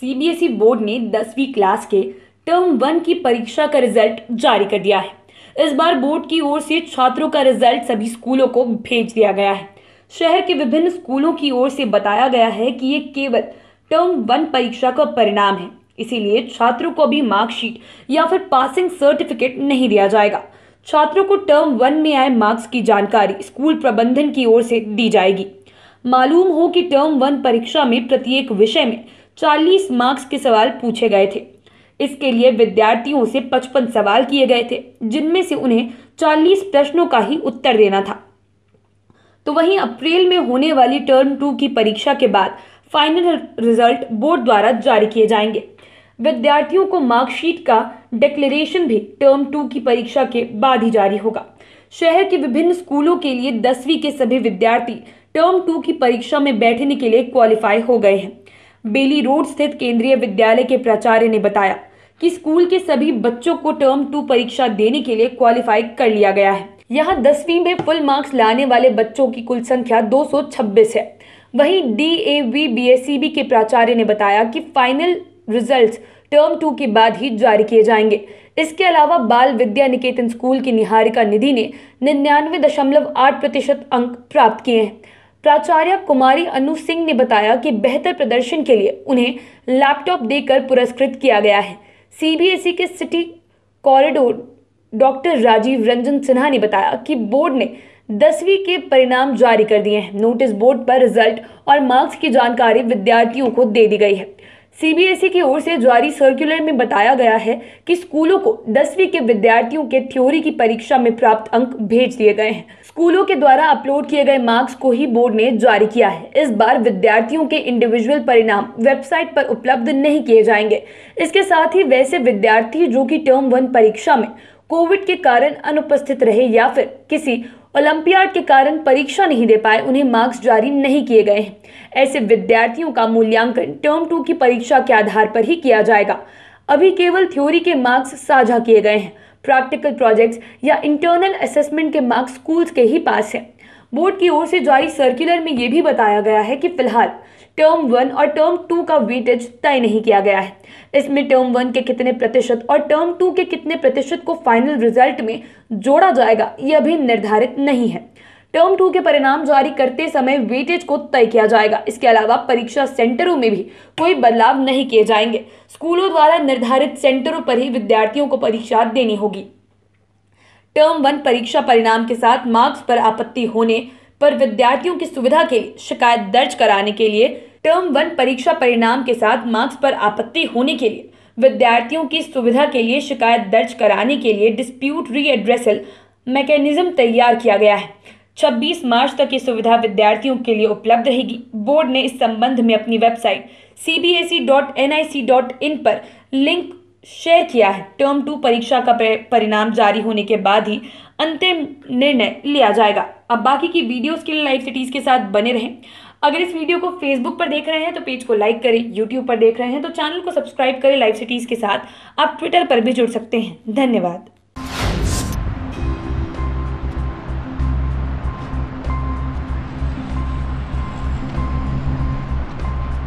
CBSE e board ने दसवीं class के टर्म वन की परीक्षा का रिजल्ट जारी कर दिया है इस बार बोर्ड की ओर से छात्रों का रिजल्ट सभी स्कूलों को भेज दिया गया है शहर के विभिन्न स्कूलों की ओर से बताया गया है कि ये केवल टर्म वन परीक्षा का परिणाम है इसीलिए छात्रों को अभी मार्कशीट या फिर पासिंग सर्टिफिकेट नहीं दिया जाएगा छात्रों को टर्म वन में आए मार्क्स की जानकारी स्कूल प्रबंधन की ओर से दी जाएगी मालूम हो कि टर्म वन परीक्षा में प्रत्येक विषय में 40 मार्क्स के सवाल पूछे गए थे इसके लिए विद्यार्थियों से 55 सवाल किए गए थे जिनमें से उन्हें 40 प्रश्नों का ही उत्तर देना था तो वहीं अप्रैल में होने वाली टर्म टू की परीक्षा के बाद फाइनल रिजल्ट बोर्ड द्वारा जारी किए जाएंगे विद्यार्थियों को मार्कशीट का डिक्लेरेशन भी टर्म टू की परीक्षा के बाद ही जारी होगा शहर के विभिन्न स्कूलों के लिए दसवीं के सभी विद्यार्थी टर्म टू की परीक्षा में बैठने के लिए क्वालिफाई हो गए हैं बेली रोड स्थित केंद्रीय विद्यालय के प्राचार्य ने बताया कि स्कूल के सभी बच्चों को टर्म टू परीक्षा देने के लिए क्वालिफाई कर लिया गया है यहाँ दसवीं में फुल मार्क्स लाने वाले बच्चों की कुल संख्या 226 है वहीं D A V B S C B के प्राचार्य ने बताया कि फाइनल रिजल्ट्स टर्म टू के बाद ही जारी किए जाएंगे इसके अलावा बाल विद्या निकेतन स्कूल की निहारिका निधि ने निन्यानवे दशमलव आठ प्रतिशत अंक प्राप्त किए हैं प्राचार्य कुमारी अनु सिंह ने बताया कि बेहतर प्रदर्शन के लिए उन्हें लैपटॉप देकर पुरस्कृत किया गया है सीबीएसई के city coordinator doctor Rajiv Ranjan Sinha ने बताया कि बोर्ड ने दसवीं के परिणाम जारी कर दिए हैं नोटिस बोर्ड पर रिजल्ट और मार्क्स की जानकारी विद्यार्थियों को दे दी गई है सीबीएसई e की ओर से जारी सर्कुलर में बताया गया है कि स्कूलों को दसवीं के विद्यार्थियों के थ्योरी की परीक्षा में प्राप्त अंक भेज दिए गए हैं स्कूलों के द्वारा अपलोड किए गए मार्क्स को ही बोर्ड ने जारी किया है इस बार विद्यार्थियों के इंडिविजुअल परिणाम वेबसाइट पर उपलब्ध नहीं किए जाएंगे इसके साथ ही वैसे विद्यार्थी जो कि टर्म वन परीक्षा में कोविड के कारण अनुपस्थित रहे या फिर किसी ओलंपियाड के कारण परीक्षा नहीं दे पाए उन्हें मार्क्स जारी नहीं किए गए हैं ऐसे विद्यार्थियों का मूल्यांकन टर्म टू की परीक्षा के आधार पर ही किया जाएगा अभी केवल थ्योरी के मार्क्स साझा किए गए हैं प्रैक्टिकल प्रोजेक्ट्स या इंटरनल असेसमेंट के मार्क्स स्कूल्स के ही पास हैं बोर्ड की ओर से जारी सर्कुलर में ये भी बताया गया है कि फिलहाल टर्म वन और टर्म टू का वेटेज तय नहीं किया गया है इसमें टर्म वन के कितने प्रतिशत और टर्म टू के कितने प्रतिशत को फाइनल रिजल्ट में जोड़ा जाएगा यह भी निर्धारित नहीं है टर्म टू के परिणाम जारी करते समय वेटेज को तय किया जाएगा इसके अलावा परीक्षा सेंटरों में भी कोई बदलाव नहीं किए जाएंगे स्कूलों द्वारा निर्धारित सेंटरों पर ही विद्यार्थियों को परीक्षा देनी होगी टर्म वन परीक्षा परिणाम के साथ मार्क्स पर आपत्ति होने पर विद्यार्थियों की सुविधा के शिकायत दर्ज कराने के लिए टर्म वन परीक्षा परिणाम के साथ मार्क्स पर आपत्ति होने के लिए विद्यार्थियों की सुविधा के लिए शिकायत दर्ज कराने के लिए डिस्प्यूट री एड्रेसल मैकेनिज्म तैयार किया गया है 26 मार्च तक ये सुविधा विद्यार्थियों के लिए उपलब्ध रहेगी बोर्ड ने इस संबंध में अपनी वेबसाइट सी पर लिंक शेयर किया है टर्म टू परीक्षा का परिणाम जारी होने के बाद ही अंतिम निर्णय लिया जाएगा अब बाकी की वीडियोस के लिए लाइव सिटीज़ के साथ बने रहें अगर इस वीडियो को फेसबुक पर देख रहे हैं तो पेज को लाइक करें यूट्यूब पर देख रहे हैं तो चैनल को सब्सक्राइब करें लाइव सिटीज़ के साथ आप ट्विटर पर भी जुड़ सकते हैं धन्यवाद